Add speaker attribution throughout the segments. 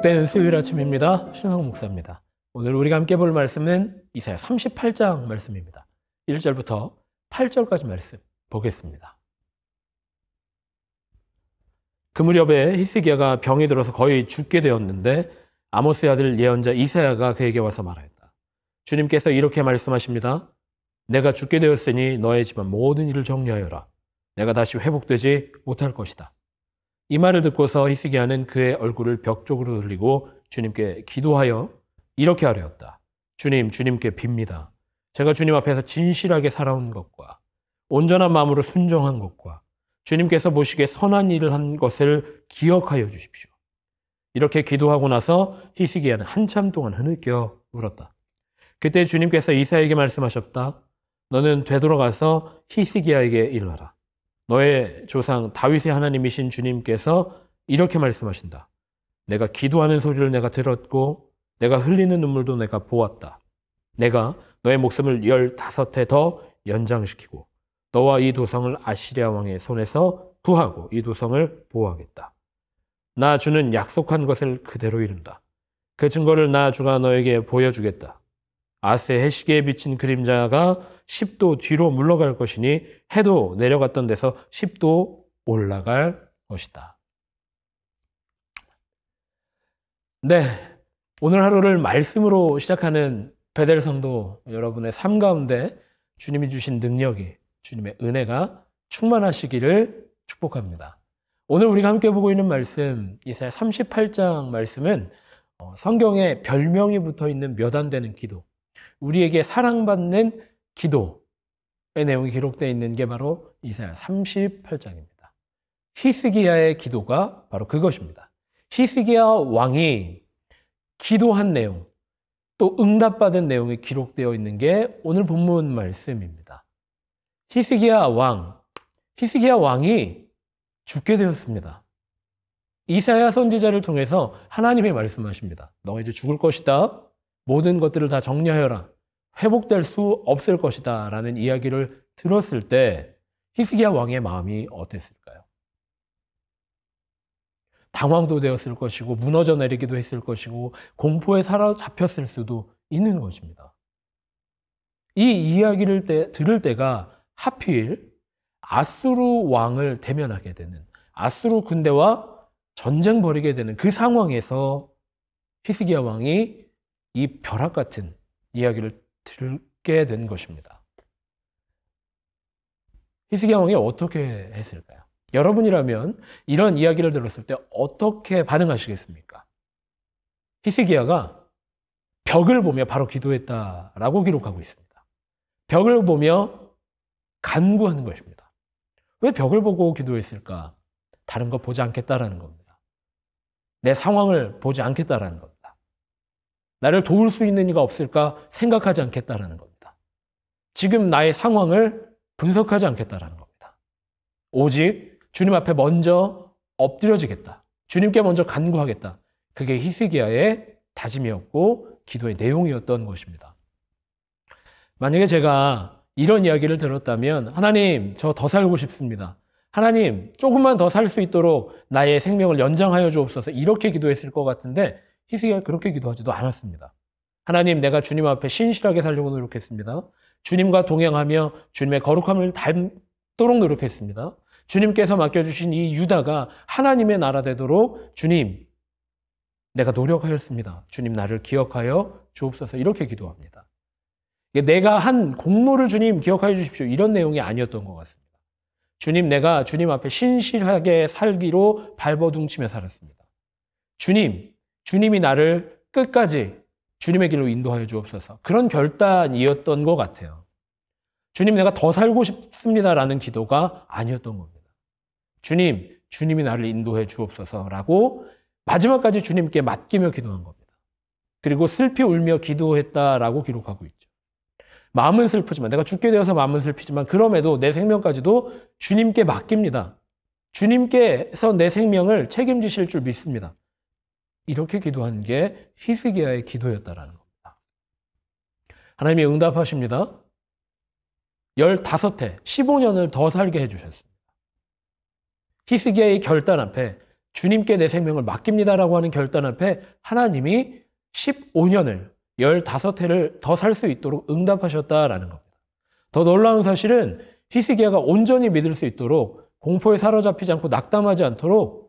Speaker 1: 축복된 수요일 아침입니다. 신성 목사입니다. 오늘 우리가 함께 볼 말씀은 이사야 38장 말씀입니다. 1절부터 8절까지 말씀 보겠습니다. 그 무렵에 히스기야가 병이 들어서 거의 죽게 되었는데 아모스의 아들 예언자 이사야가 그에게 와서 말하였다. 주님께서 이렇게 말씀하십니다. 내가 죽게 되었으니 너의 집안 모든 일을 정리하여라. 내가 다시 회복되지 못할 것이다. 이 말을 듣고서 히스기야는 그의 얼굴을 벽 쪽으로 돌리고 주님께 기도하여 이렇게 하려였다. 주님, 주님께 빕니다. 제가 주님 앞에서 진실하게 살아온 것과 온전한 마음으로 순종한 것과 주님께서 보시기에 선한 일을 한 것을 기억하여 주십시오. 이렇게 기도하고 나서 히스기야는 한참 동안 흐느껴 울었다. 그때 주님께서 이사에게 말씀하셨다. 너는 되돌아가서 히스기야에게 일러라. 너의 조상 다윗의 하나님이신 주님께서 이렇게 말씀하신다. 내가 기도하는 소리를 내가 들었고 내가 흘리는 눈물도 내가 보았다. 내가 너의 목숨을 열다섯 해 더 연장시키고 너와 이 도성을 아시리아 왕의 손에서 구하고 이 도성을 보호하겠다. 나 주는 약속한 것을 그대로 이룬다. 그 증거를 나 주가 너에게 보여주겠다. 아스의 해시계에 비친 그림자가 10도 뒤로 물러갈 것이니 해도 내려갔던 데서 10도 올라갈 것이다. 네. 오늘 하루를 말씀으로 시작하는 베델성도 여러분의 삶 가운데 주님이 주신 능력이, 주님의 은혜가 충만하시기를 축복합니다. 오늘 우리가 함께 보고 있는 말씀, 이사야 38장 말씀은 어, 성경에 별명이 붙어 있는 몇 안 되는 기도, 우리에게 사랑받는 기도의 내용이 기록되어 있는 게 바로 이사야 38장입니다. 히스기야의 기도가 바로 그것입니다. 히스기야 왕이 기도한 내용, 또 응답받은 내용이 기록되어 있는 게 오늘 본문 말씀입니다. 히스기야 왕, 히스기야 왕이 죽게 되었습니다. 이사야 선지자를 통해서 하나님의 말씀하십니다. 너 이제 죽을 것이다. 모든 것들을 다 정리하여라. 회복될 수 없을 것이다. 라는 이야기를 들었을 때 히스기야 왕의 마음이 어땠을까요? 당황도 되었을 것이고 무너져 내리기도 했을 것이고 공포에 사로잡혔을 수도 있는 것입니다. 이 이야기를 때, 들을 때가 하필 아수르 왕을 대면하게 되는 아수르 군대와 전쟁 벌이게 되는 그 상황에서 히스기야 왕이 이 벼락 같은 이야기를 듣게 된 것입니다. 히스기야 왕이 어떻게 했을까요? 여러분이라면 이런 이야기를 들었을 때 어떻게 반응하시겠습니까? 히스기야가 벽을 보며 바로 기도했다라고 기록하고 있습니다. 벽을 보며 간구하는 것입니다. 왜 벽을 보고 기도했을까? 다른 거 보지 않겠다라는 겁니다. 내 상황을 보지 않겠다라는 겁니다. 나를 도울 수 있는 이가 없을까 생각하지 않겠다라는 겁니다. 지금 나의 상황을 분석하지 않겠다라는 겁니다. 오직 주님 앞에 먼저 엎드려지겠다. 주님께 먼저 간구하겠다. 그게 히스기야의 다짐이었고 기도의 내용이었던 것입니다. 만약에 제가 이런 이야기를 들었다면 하나님 저 더 살고 싶습니다. 하나님 조금만 더 살 수 있도록 나의 생명을 연장하여 주옵소서 이렇게 기도했을 것 같은데 희스기야 그렇게 기도하지도 않았습니다. 하나님, 내가 주님 앞에 신실하게 살려고 노력했습니다. 주님과 동행하며 주님의 거룩함을 닮도록 노력했습니다. 주님께서 맡겨주신 이 유다가 하나님의 나라 되도록 주님, 내가 노력하였습니다. 주님 나를 기억하여 주옵소서 이렇게 기도합니다. 내가 한 공로를 주님 기억하여 주십시오. 이런 내용이 아니었던 것 같습니다. 주님, 내가 주님 앞에 신실하게 살기로 발버둥치며 살았습니다. 주님, 주님이 나를 끝까지 주님의 길로 인도하여 주옵소서. 그런 결단이었던 것 같아요. 주님, 내가 더 살고 싶습니다라는 기도가 아니었던 겁니다. 주님, 주님이 나를 인도해 주옵소서라고 마지막까지 주님께 맡기며 기도한 겁니다. 그리고 슬피 울며 기도했다라고 기록하고 있죠. 마음은 슬프지만, 내가 죽게 되어서 마음은 슬피지만 그럼에도 내 생명까지도 주님께 맡깁니다. 주님께서 내 생명을 책임지실 줄 믿습니다. 이렇게 기도한 게 히스기야의 기도였다라는 겁니다. 하나님이 응답하십니다. 15해, 15년을 더 살게 해주셨습니다. 히스기야의 결단 앞에 주님께 내 생명을 맡깁니다라고 하는 결단 앞에 하나님이 15년을 15회를 더 살 수 있도록 응답하셨다라는 겁니다. 더 놀라운 사실은 히스기야가 온전히 믿을 수 있도록 공포에 사로잡히지 않고 낙담하지 않도록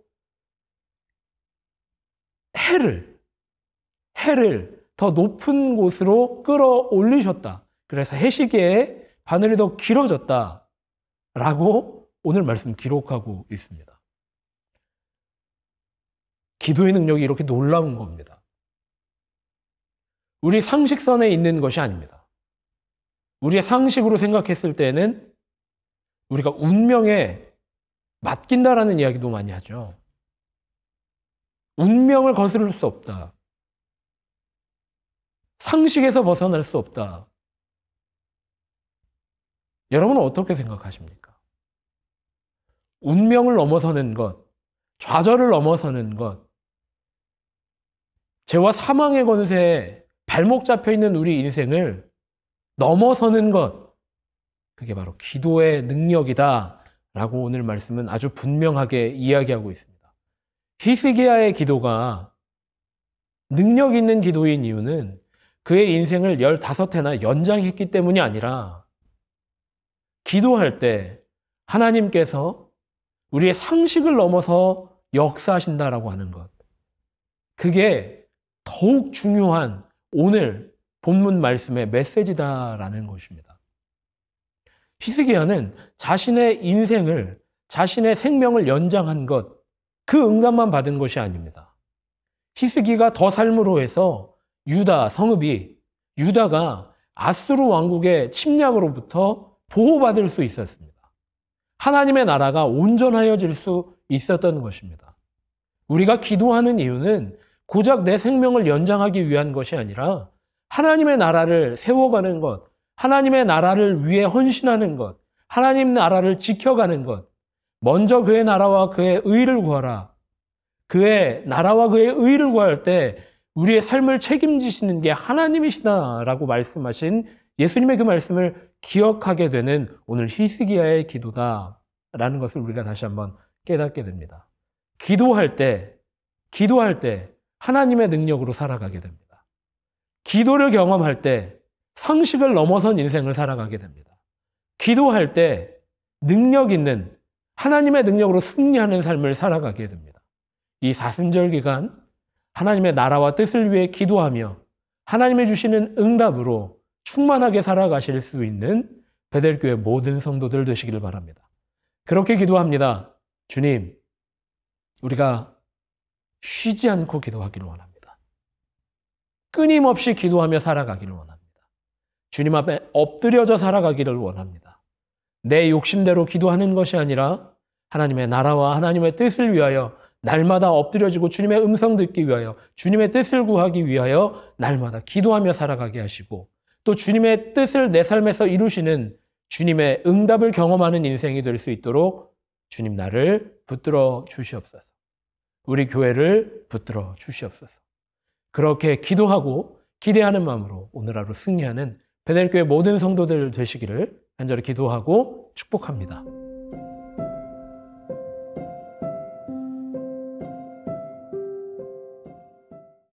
Speaker 1: 해를 해를 더 높은 곳으로 끌어올리셨다. 그래서 해시계의 바늘이 더 길어졌다. 라고 오늘 말씀 기록하고 있습니다. 기도의 능력이 이렇게 놀라운 겁니다. 우리 상식선에 있는 것이 아닙니다. 우리의 상식으로 생각했을 때는 우리가 운명에 맡긴다라는 이야기도 많이 하죠. 운명을 거스를 수 없다. 상식에서 벗어날 수 없다. 여러분은 어떻게 생각하십니까? 운명을 넘어서는 것, 좌절을 넘어서는 것, 죄와 사망의 권세에 발목 잡혀 있는 우리 인생을 넘어서는 것, 그게 바로 기도의 능력이다. 라고 오늘 말씀은 아주 분명하게 이야기하고 있습니다. 히스기야의 기도가 능력 있는 기도인 이유는 그의 인생을 15회나 연장했기 때문이 아니라 기도할 때 하나님께서 우리의 상식을 넘어서 역사하신다라고 하는 것. 그게 더욱 중요한 오늘 본문 말씀의 메시지다라는 것입니다. 히스기야는 자신의 인생을 자신의 생명을 연장한 것그 응답만 받은 것이 아닙니다. 히스기가 더 삶으로 해서 유다 성읍이 유다가 아수르 왕국의 침략으로부터 보호받을 수 있었습니다. 하나님의 나라가 온전하여질 수 있었던 것입니다. 우리가 기도하는 이유는 고작 내 생명을 연장하기 위한 것이 아니라 하나님의 나라를 세워가는 것, 하나님의 나라를 위해 헌신하는 것, 하나님 나라를 지켜가는 것, 먼저 그의 나라와 그의 의를 구하라. 그의 나라와 그의 의를 구할 때 우리의 삶을 책임지시는 게 하나님이시다라고 말씀하신 예수님의 그 말씀을 기억하게 되는 오늘 히스기야의 기도다라는 것을 우리가 다시 한번 깨닫게 됩니다. 기도할 때, 기도할 때 하나님의 능력으로 살아가게 됩니다. 기도를 경험할 때 상식을 넘어선 인생을 살아가게 됩니다. 기도할 때 능력 있는 하나님의 능력으로 승리하는 삶을 살아가게 됩니다. 이 사순절 기간 하나님의 나라와 뜻을 위해 기도하며 하나님의 주시는 응답으로 충만하게 살아가실 수 있는 베델교회 모든 성도들 되시기를 바랍니다. 그렇게 기도합니다. 주님, 우리가 쉬지 않고 기도하기를 원합니다. 끊임없이 기도하며 살아가기를 원합니다. 주님 앞에 엎드려져 살아가기를 원합니다. 내 욕심대로 기도하는 것이 아니라 하나님의 나라와 하나님의 뜻을 위하여 날마다 엎드려지고 주님의 음성 듣기 위하여 주님의 뜻을 구하기 위하여 날마다 기도하며 살아가게 하시고 또 주님의 뜻을 내 삶에서 이루시는 주님의 응답을 경험하는 인생이 될 수 있도록 주님 나를 붙들어 주시옵소서. 우리 교회를 붙들어 주시옵소서. 그렇게 기도하고 기대하는 마음으로 오늘 하루 승리하는 베델교회 모든 성도들 되시기를 간절히 기도하고 축복합니다.